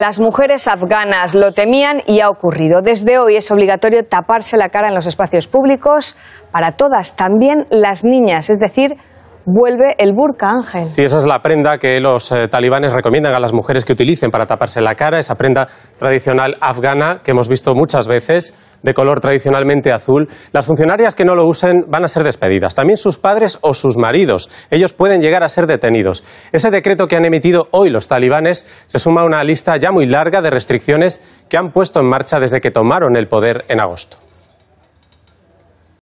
Las mujeres afganas lo temían y ha ocurrido. Desde hoy es obligatorio taparse la cara en los espacios públicos para todas, también las niñas, es decir, vuelve el burka, Ángel. Sí, esa es la prenda que los eh, talibanes recomiendan a las mujeres que utilicen para taparse la cara, esa prenda tradicional afgana que hemos visto muchas veces, de color tradicionalmente azul. Las funcionarias que no lo usen van a ser despedidas, también sus padres o sus maridos. Ellos pueden llegar a ser detenidos. Ese decreto que han emitido hoy los talibanes se suma a una lista ya muy larga de restricciones que han puesto en marcha desde que tomaron el poder en agosto.